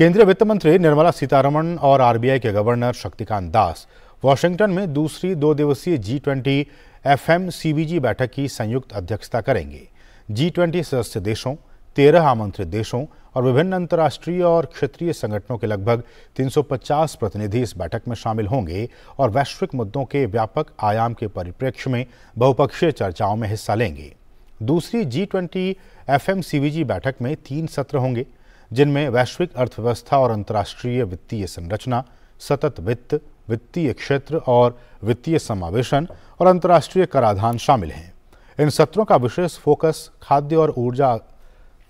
केंद्रीय वित्त मंत्री निर्मला सीतारमण और आरबीआई के गवर्नर शक्तिकांत दास वॉशिंगटन में दूसरी दो दिवसीय जी ट्वेंटी एफ बैठक की संयुक्त अध्यक्षता करेंगे जी ट्वेंटी सदस्य देशों तेरह आमंत्रित देशों और विभिन्न अंतर्राष्ट्रीय और क्षेत्रीय संगठनों के लगभग 350 प्रतिनिधि इस बैठक में शामिल होंगे और वैश्विक मुद्दों के व्यापक आयाम के परिप्रेक्ष्य में बहुपक्षीय चर्चाओं में हिस्सा लेंगे दूसरी जी ट्वेंटी एफ बैठक में तीन सत्र होंगे जिनमें वैश्विक अर्थव्यवस्था और अंतर्राष्ट्रीय वित्तीय संरचना सतत वित्त वित्तीय क्षेत्र और वित्तीय समावेशन और अंतर्राष्ट्रीय कराधान शामिल हैं इन सत्रों का विशेष फोकस खाद्य और ऊर्जा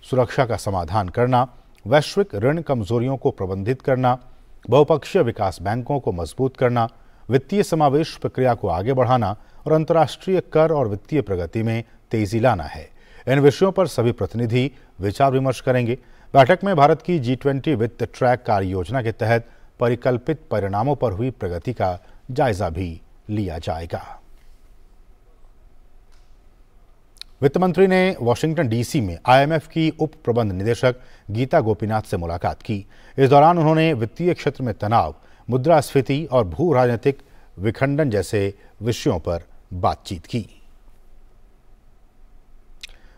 सुरक्षा का समाधान करना वैश्विक ऋण कमजोरियों को प्रबंधित करना बहुपक्षीय विकास बैंकों को मजबूत करना वित्तीय समावेश प्रक्रिया को आगे बढ़ाना और अंतर्राष्ट्रीय कर और वित्तीय प्रगति में तेजी लाना है इन विषयों पर सभी प्रतिनिधि विचार विमर्श करेंगे बैठक में भारत की जी ट्वेंटी वित्त ट्रैक कार्य योजना के तहत परिकल्पित परिणामों पर हुई प्रगति का जायजा भी लिया जाएगा वित्त मंत्री ने वॉशिंगटन डीसी में आईएमएफ की उप प्रबंध निदेशक गीता गोपीनाथ से मुलाकात की इस दौरान उन्होंने वित्तीय क्षेत्र में तनाव मुद्रास्फीति और भू राजनीतिक विखंडन जैसे विषयों पर बातचीत की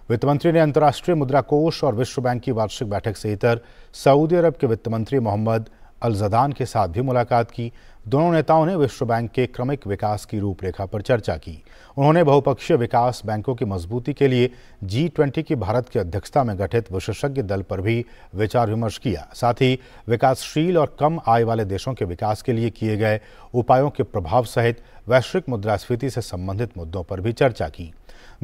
वित्त मंत्री ने अंतर्राष्ट्रीय मुद्रा कोष और विश्व बैंक की वार्षिक बैठक से इतर सऊदी अरब के वित्त मंत्री मोहम्मद अलजदान के साथ भी मुलाकात की दोनों नेताओं ने विश्व बैंक के क्रमिक विकास की रूपरेखा पर चर्चा की उन्होंने बहुपक्षीय विकास बैंकों की मजबूती के लिए जी ट्वेंटी की भारत की अध्यक्षता में गठित विशेषज्ञ दल पर भी विचार विमर्श किया साथ ही विकासशील और कम आय वाले देशों के विकास के लिए किए गए उपायों के प्रभाव सहित वैश्विक मुद्रास्फीति से संबंधित मुद्दों पर भी चर्चा की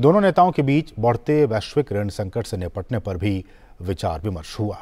दोनों नेताओं के बीच बढ़ते वैश्विक ऋण संकट से निपटने पर भी विचार विमर्श हुआ